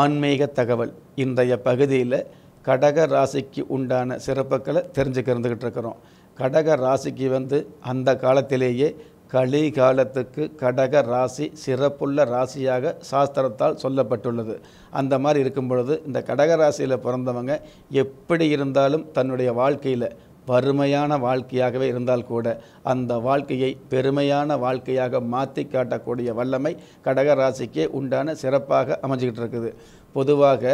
ஆன்மீக தகவல் இன்றைய பகுதியில் கடக ராசிக்கு உண்டான சிறப்புகளை தெரிஞ்சுக்கிறந்துக்கிட்டு இருக்கிறோம் கடக ராசிக்கு வந்து அந்த காலத்திலேயே களி காலத்துக்கு கடக ராசி சிறப்புள்ள ராசியாக சாஸ்திரத்தால் சொல்லப்பட்டுள்ளது அந்த மாதிரி இருக்கும் பொழுது இந்த கடக ராசியில் பிறந்தவங்க எப்படி இருந்தாலும் தன்னுடைய வாழ்க்கையில் வறுமையான வாழ்க்கையாகவே இருந்தால் கூட அந்த வாழ்க்கையை பெருமையான வாழ்க்கையாக மாற்றி காட்டக்கூடிய வல்லமை கடகராசிக்கே உண்டான சிறப்பாக அமைஞ்சிக்கிட்டு இருக்குது பொதுவாக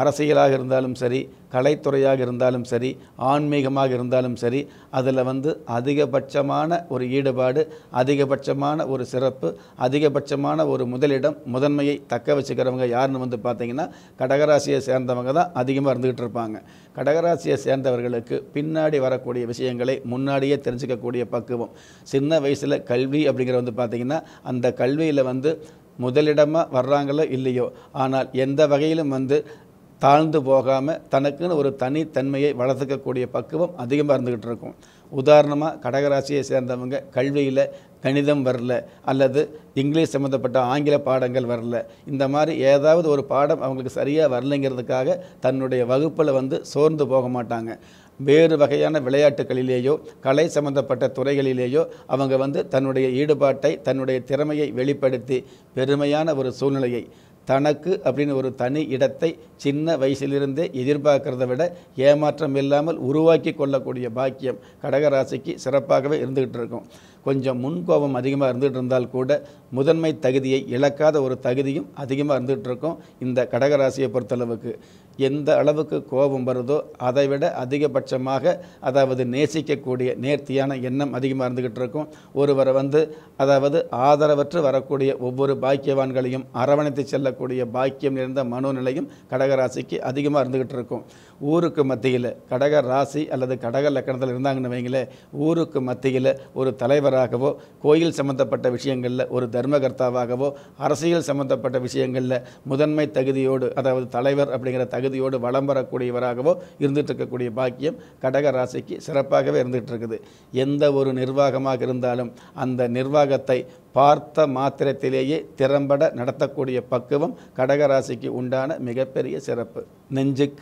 அரசியலாக இருந்தாலும் சரி கலைத்துறையாக இருந்தாலும் சரி ஆன்மீகமாக இருந்தாலும் சரி அதில் வந்து அதிகபட்சமான ஒரு ஈடுபாடு அதிகபட்சமான ஒரு சிறப்பு அதிகபட்சமான ஒரு முதலிடம் முதன்மையை தக்க வச்சுக்கிறவங்க யாருன்னு வந்து பார்த்திங்கன்னா கடகராசியை சேர்ந்தவங்க தான் அதிகமாக இருந்துக்கிட்டு இருப்பாங்க கடகராசியை சேர்ந்தவர்களுக்கு பின்னாடி வரக்கூடிய விஷயங்களை முன்னாடியே தெரிஞ்சுக்கக்கூடிய பக்குவம் சின்ன வயசில் கல்வி அப்படிங்கிற வந்து பார்த்திங்கன்னா அந்த கல்வியில் வந்து முதலிடமாக வர்றாங்களோ இல்லையோ ஆனால் எந்த வகையிலும் வந்து தாழ்ந்து போகாமல் தனக்குன்னு ஒரு தனித்தன்மையை வளர்த்துக்கக்கூடிய பக்குவம் அதிகமாக இருந்துக்கிட்டு இருக்கும் உதாரணமாக கடகராசியை சேர்ந்தவங்க கல்வியில் கணிதம் வரல அல்லது இங்கிலீஷ் சம்மந்தப்பட்ட ஆங்கில பாடங்கள் வரல இந்த மாதிரி ஏதாவது ஒரு பாடம் அவங்களுக்கு சரியாக வரலைங்கிறதுக்காக தன்னுடைய வகுப்பில் வந்து சோர்ந்து போக மாட்டாங்க வேறு வகையான விளையாட்டுகளிலேயோ கலை சம்பந்தப்பட்ட துறைகளிலேயோ அவங்க வந்து தன்னுடைய ஈடுபாட்டை தன்னுடைய திறமையை வெளிப்படுத்தி பெருமையான ஒரு சூழ்நிலையை தனக்கு அப்படின்னு ஒரு தனி இடத்தை சின்ன வயசிலிருந்தே எதிர்பார்க்கிறத விட ஏமாற்றம் இல்லாமல் உருவாக்கி கொள்ளக்கூடிய பாக்கியம் கடகராசிக்கு சிறப்பாகவே இருந்துகிட்டு இருக்கும் கொஞ்சம் முன்கோபம் அதிகமாக இருந்துகிட்டு இருந்தால் கூட முதன்மை தகுதியை இழக்காத ஒரு தகுதியும் அதிகமாக இருந்துகிட்டு இருக்கும் இந்த கடகராசியை பொறுத்தளவுக்கு எந்த அளவுக்கு கோபம் வருதோ அதை விட அதிகபட்சமாக அதாவது நேசிக்கக்கூடிய நேர்த்தியான எண்ணம் அதிகமாக இருந்துக்கிட்டு இருக்கும் ஒருவரை வந்து அதாவது ஆதரவற்று வரக்கூடிய ஒவ்வொரு பாக்கியவான்களையும் அரவணைத்து செல்லக்கூடிய பாக்கியம் இருந்த மனோநிலையும் கடகராசிக்கு அதிகமாக இருந்துக்கிட்டு இருக்கும் ஊருக்கு மத்தியில் கடக ராசி அல்லது கடக லக்கணத்தில் இருந்தாங்கன்னு வைங்களேன் ஊருக்கு மத்தியில் ஒரு தலைவராகவோ கோயில் சம்மந்தப்பட்ட விஷயங்களில் ஒரு தர்மகர்த்தாவாகவோ அரசியல் சம்மந்தப்பட்ட விஷயங்களில் முதன்மை தகுதியோடு அதாவது தலைவர் அப்படிங்கிற தகுதியோடு வளம் வரக்கூடியவராகவோ இருந்துகிட்டு இருக்கக்கூடிய பாக்கியம் கடக ராசிக்கு சிறப்பாகவே இருந்துகிட்டு இருக்குது எந்த ஒரு நிர்வாகமாக இருந்தாலும் அந்த நிர்வாகத்தை பார்த்த மாத்திரத்திலேயே திறம்பட நடத்தக்கூடிய பக்குவம் கடகராசிக்கு உண்டான மிகப்பெரிய சிறப்பு நெஞ்சுக்கு